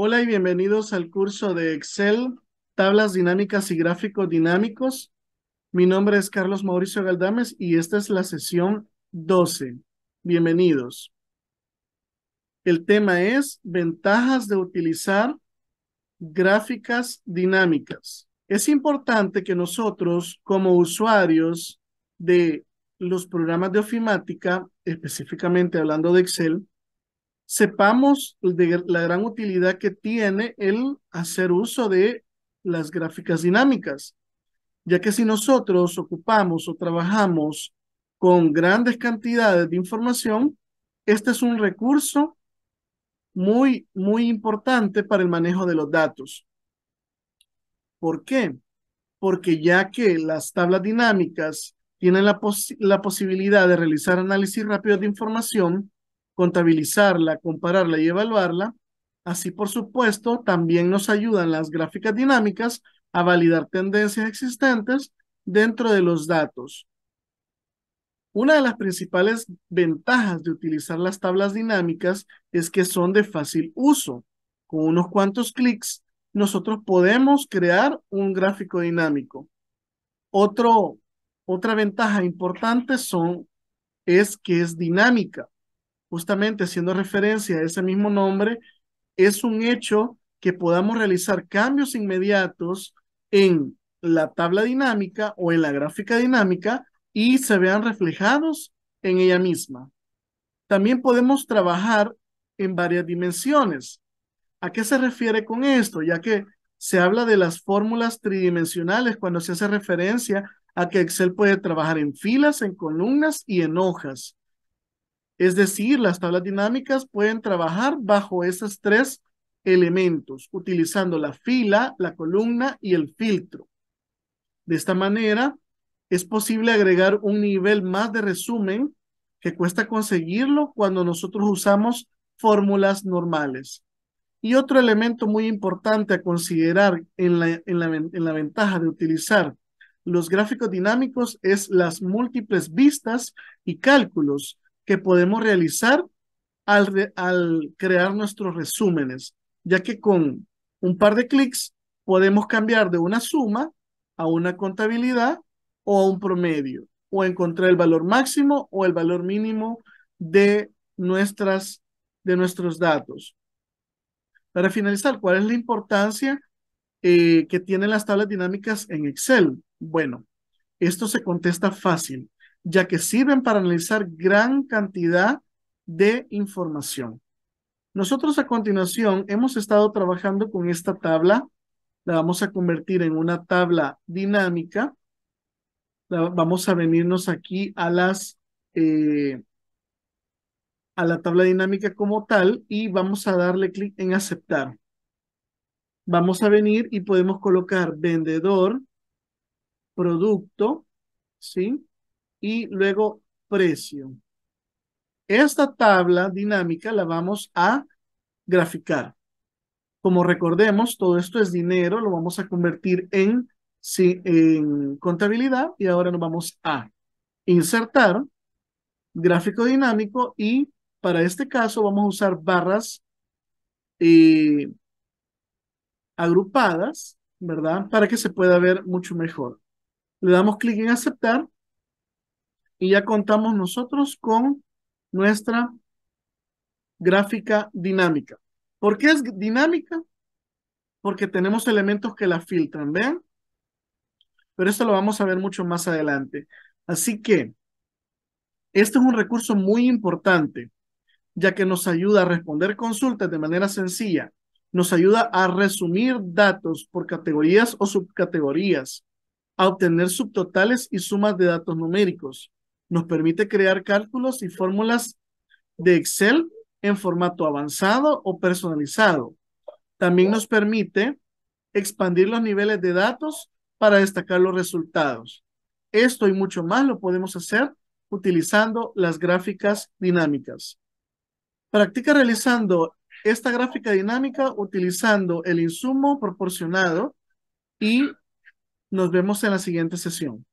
Hola y bienvenidos al curso de Excel, tablas dinámicas y gráficos dinámicos. Mi nombre es Carlos Mauricio Galdames y esta es la sesión 12. Bienvenidos. El tema es ventajas de utilizar gráficas dinámicas. Es importante que nosotros como usuarios de los programas de ofimática, específicamente hablando de Excel, sepamos de la gran utilidad que tiene el hacer uso de las gráficas dinámicas, ya que si nosotros ocupamos o trabajamos con grandes cantidades de información, este es un recurso muy, muy importante para el manejo de los datos. ¿Por qué? Porque ya que las tablas dinámicas tienen la, la posibilidad de realizar análisis rápido de información, contabilizarla, compararla y evaluarla. Así, por supuesto, también nos ayudan las gráficas dinámicas a validar tendencias existentes dentro de los datos. Una de las principales ventajas de utilizar las tablas dinámicas es que son de fácil uso. Con unos cuantos clics, nosotros podemos crear un gráfico dinámico. otra ventaja importante son, es que es dinámica justamente haciendo referencia a ese mismo nombre, es un hecho que podamos realizar cambios inmediatos en la tabla dinámica o en la gráfica dinámica y se vean reflejados en ella misma. También podemos trabajar en varias dimensiones. ¿A qué se refiere con esto? Ya que se habla de las fórmulas tridimensionales cuando se hace referencia a que Excel puede trabajar en filas, en columnas y en hojas. Es decir, las tablas dinámicas pueden trabajar bajo esos tres elementos, utilizando la fila, la columna y el filtro. De esta manera, es posible agregar un nivel más de resumen que cuesta conseguirlo cuando nosotros usamos fórmulas normales. Y otro elemento muy importante a considerar en la, ventaja de utilizar los gráficos dinámicos es las múltiples vistas y cálculos que podemos realizar al, crear nuestros resúmenes, ya que con un par de clics podemos cambiar de una suma a una contabilidad o a un promedio, o encontrar el valor máximo o el valor mínimo de, nuestras, de nuestros datos. Para finalizar, ¿cuál es la importancia eh, que tienen las tablas dinámicas en Excel? Bueno, esto se contesta fácil ya que sirven para analizar gran cantidad de información. Nosotros a continuación hemos estado trabajando con esta tabla. La vamos a convertir en una tabla dinámica. vamos a venirnos aquí a las... Eh, a la tabla dinámica como tal y vamos a darle clic en aceptar. Vamos a venir y podemos colocar vendedor, producto, ¿sí? y luego precio. Esta tabla dinámica la vamos a graficar. Como recordemos, todo esto es dinero, lo vamos a convertir en, en contabilidad y ahora nos vamos a insertar gráfico dinámico y para este caso vamos a usar barras eh, agrupadas, ¿verdad? Para que se pueda ver mucho mejor. Le damos clic en aceptar y ya contamos nosotros con nuestra gráfica dinámica. ¿Por qué es dinámica? Porque tenemos elementos que la filtran, ¿ven? Pero esto lo vamos a ver mucho más adelante. Así que, este es un recurso muy importante, ya que nos ayuda a responder consultas de manera sencilla, nos ayuda a resumir datos por categorías o subcategorías, a obtener subtotales y sumas de datos numéricos, nos permite crear cálculos y fórmulas de Excel en formato avanzado o personalizado. También nos permite expandir los niveles de datos para destacar los resultados. Esto y mucho más lo podemos hacer utilizando las gráficas dinámicas. Practica realizando esta gráfica dinámica utilizando el insumo proporcionado y nos vemos en la siguiente sesión.